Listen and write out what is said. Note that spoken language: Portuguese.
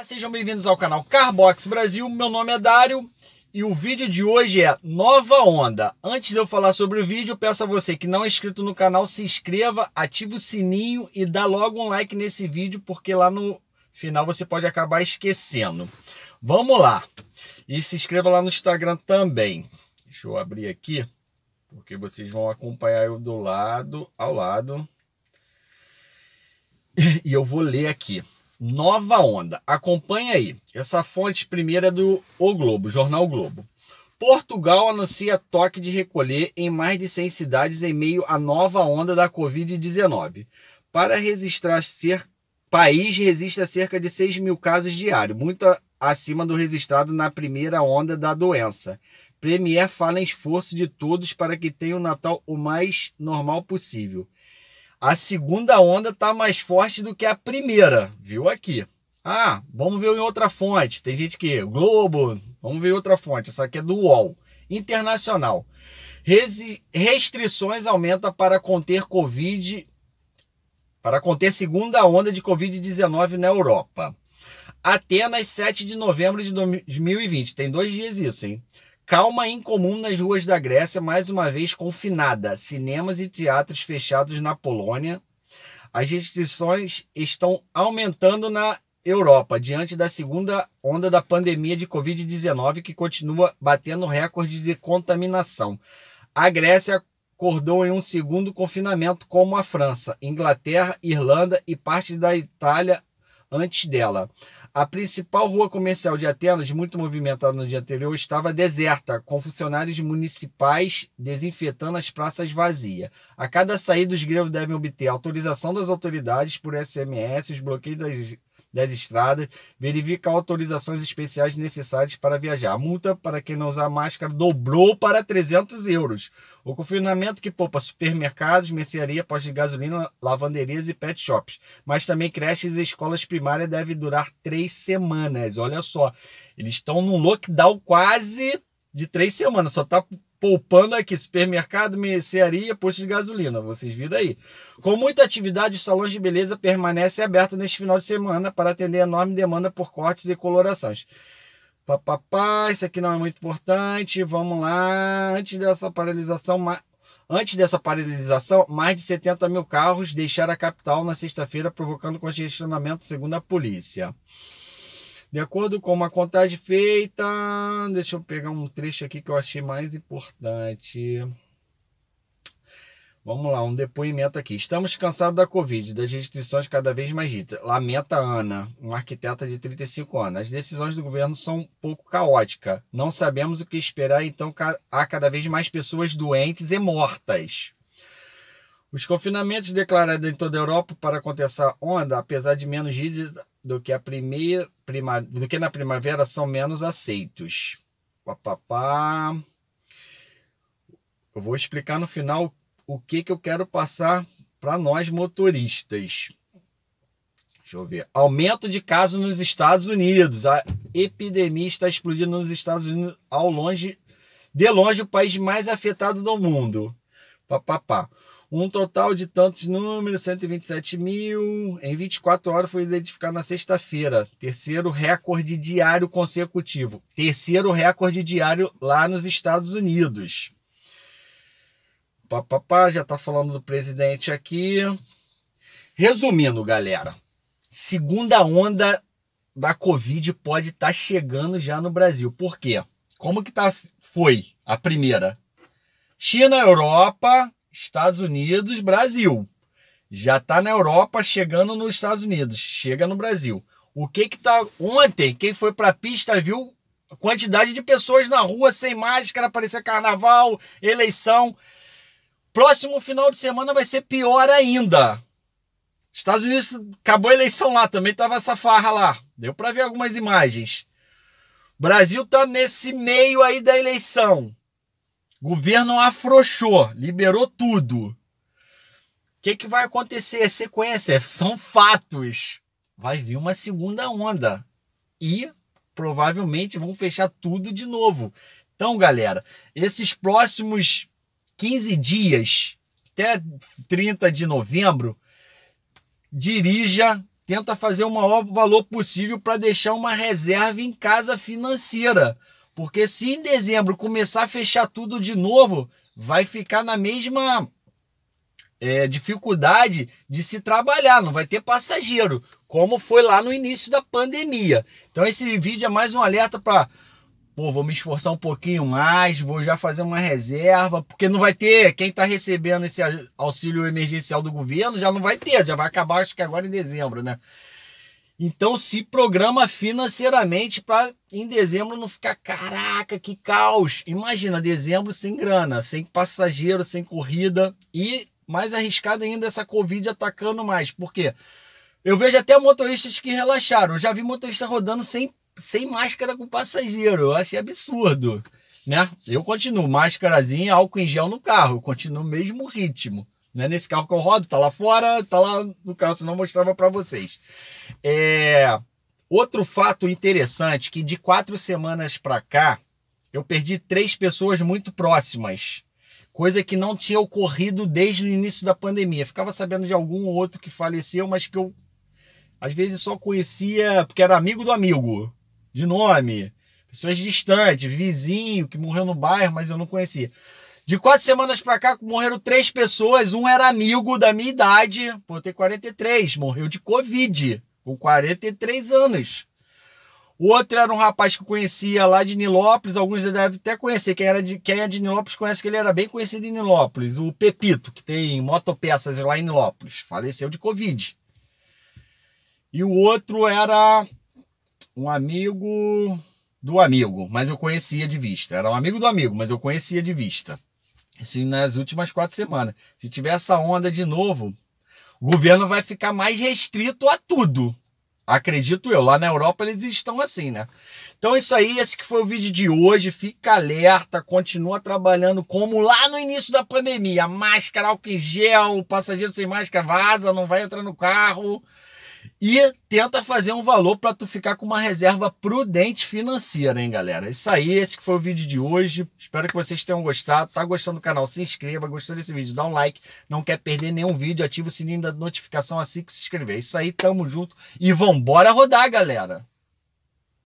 Ah, sejam bem-vindos ao canal Carbox Brasil. Meu nome é Dário e o vídeo de hoje é Nova Onda. Antes de eu falar sobre o vídeo, peço a você que não é inscrito no canal, se inscreva, ative o sininho e dá logo um like nesse vídeo, porque lá no final você pode acabar esquecendo. Vamos lá. E se inscreva lá no Instagram também. Deixa eu abrir aqui, porque vocês vão acompanhar eu do lado ao lado. E eu vou ler aqui. Nova Onda. Acompanha aí. Essa fonte primeira é do O Globo, Jornal o Globo. Portugal anuncia toque de recolher em mais de 100 cidades em meio à nova onda da Covid-19. Para registrar ser país registra cerca de 6 mil casos diários, muito acima do registrado na primeira onda da doença. Premier fala em esforço de todos para que tenha o Natal o mais normal possível. A segunda onda está mais forte do que a primeira, viu aqui. Ah, vamos ver em outra fonte. Tem gente que. Globo, vamos ver outra fonte. Essa aqui é do UOL. Internacional. Resi... Restrições aumenta para conter Covid. Para conter segunda onda de Covid-19 na Europa. Atenas, 7 de novembro de 2020. Tem dois dias isso, hein? Calma incomum nas ruas da Grécia, mais uma vez confinada. Cinemas e teatros fechados na Polônia. As restrições estão aumentando na Europa, diante da segunda onda da pandemia de Covid-19, que continua batendo recorde de contaminação. A Grécia acordou em um segundo confinamento, como a França, Inglaterra, Irlanda e parte da Itália antes dela. A principal rua comercial de Atenas, muito movimentada no dia anterior, estava deserta, com funcionários municipais desinfetando as praças vazias. A cada saída, os gregos devem obter autorização das autoridades por SMS, os bloqueios das das estradas, verifica autorizações especiais necessárias para viajar. A multa para quem não usar máscara dobrou para 300 euros. O confinamento que poupa supermercados, mercearia, postos de gasolina, lavanderias e pet shops. Mas também creches e escolas primárias deve durar três semanas. Olha só, eles estão num lockdown quase de três semanas. Só está poupando aqui, supermercado, mercearia, posto de gasolina, vocês viram aí. Com muita atividade, os salões de beleza permanecem abertos neste final de semana para atender a enorme demanda por cortes e colorações. Papapá, isso aqui não é muito importante, vamos lá. Antes dessa paralisação, Antes dessa paralisação, mais de 70 mil carros deixaram a capital na sexta-feira, provocando congestionamento, segundo a polícia. De acordo com uma contagem feita, deixa eu pegar um trecho aqui que eu achei mais importante. Vamos lá, um depoimento aqui. Estamos cansados da Covid, das restrições cada vez mais ditas. Lamenta Ana, uma arquiteta de 35 anos. As decisões do governo são um pouco caóticas. Não sabemos o que esperar, então há cada vez mais pessoas doentes e mortas. Os confinamentos declarados em toda a Europa para acontecer a onda, apesar de menos rígidos, do que a primeira prima, do que na primavera são menos aceitos. Papapá. Eu vou explicar no final o que que eu quero passar para nós motoristas. Deixa eu ver. Aumento de casos nos Estados Unidos. A epidemia está explodindo nos Estados Unidos, ao longe, de longe o país mais afetado do mundo. Papapá. pá, pá. Um total de tantos números, 127 mil. Em 24 horas foi identificado na sexta-feira. Terceiro recorde diário consecutivo. Terceiro recorde diário lá nos Estados Unidos. Papapá, já está falando do presidente aqui. Resumindo, galera. Segunda onda da Covid pode estar tá chegando já no Brasil. Por quê? Como que tá, foi a primeira? China, Europa, Estados Unidos, Brasil. Já está na Europa, chegando nos Estados Unidos, chega no Brasil. O que que tá ontem? Quem foi para a pista viu a quantidade de pessoas na rua sem máscara, parecia carnaval, eleição. Próximo final de semana vai ser pior ainda. Estados Unidos acabou a eleição lá, também tava essa farra lá. Deu para ver algumas imagens. Brasil tá nesse meio aí da eleição. Governo afrouxou, liberou tudo. O que, que vai acontecer? A sequência são fatos. Vai vir uma segunda onda. E provavelmente vão fechar tudo de novo. Então, galera, esses próximos 15 dias, até 30 de novembro, dirija, tenta fazer o maior valor possível para deixar uma reserva em casa financeira. Porque se em dezembro começar a fechar tudo de novo, vai ficar na mesma é, dificuldade de se trabalhar, não vai ter passageiro, como foi lá no início da pandemia. Então esse vídeo é mais um alerta para pô, vou me esforçar um pouquinho mais, vou já fazer uma reserva, porque não vai ter, quem está recebendo esse auxílio emergencial do governo já não vai ter, já vai acabar acho que agora em dezembro, né? Então se programa financeiramente para em dezembro não ficar caraca que caos. Imagina dezembro sem grana, sem passageiro, sem corrida e mais arriscado ainda essa Covid atacando mais. Por quê? Eu vejo até motoristas que relaxaram. Eu já vi motorista rodando sem, sem máscara com passageiro. Eu achei absurdo, né? Eu continuo máscarazinha, álcool em gel no carro. Eu continuo mesmo ritmo. Não é nesse carro que eu rodo, tá lá fora, tá lá no carro, senão eu mostrava para vocês. É... Outro fato interessante que de quatro semanas para cá eu perdi três pessoas muito próximas, coisa que não tinha ocorrido desde o início da pandemia. Ficava sabendo de algum outro que faleceu, mas que eu às vezes só conhecia porque era amigo do amigo, de nome, pessoas distantes, vizinho que morreu no bairro, mas eu não conhecia. De quatro semanas pra cá morreram três pessoas. Um era amigo da minha idade, vou ter 43, morreu de Covid, com 43 anos. O outro era um rapaz que eu conhecia lá de Nilópolis, alguns já devem até conhecer. Quem, era de, quem é de Nilópolis conhece que ele era bem conhecido em Nilópolis, o Pepito, que tem motopeças lá em Nilópolis. Faleceu de Covid. E o outro era um amigo do amigo, mas eu conhecia de vista. Era um amigo do amigo, mas eu conhecia de vista. Isso nas últimas quatro semanas. Se tiver essa onda de novo, o governo vai ficar mais restrito a tudo. Acredito eu. Lá na Europa eles estão assim, né? Então isso aí, esse que foi o vídeo de hoje. Fica alerta, continua trabalhando como lá no início da pandemia. Máscara, álcool em gel, passageiro sem máscara vaza, não vai entrar no carro. E tenta fazer um valor para tu ficar com uma reserva prudente financeira, hein, galera? Isso aí, esse que foi o vídeo de hoje. Espero que vocês tenham gostado. Tá gostando do canal? Se inscreva. Gostou desse vídeo? Dá um like. Não quer perder nenhum vídeo? Ativa o sininho da notificação assim que se inscrever. Isso aí, tamo junto. E vambora rodar, galera!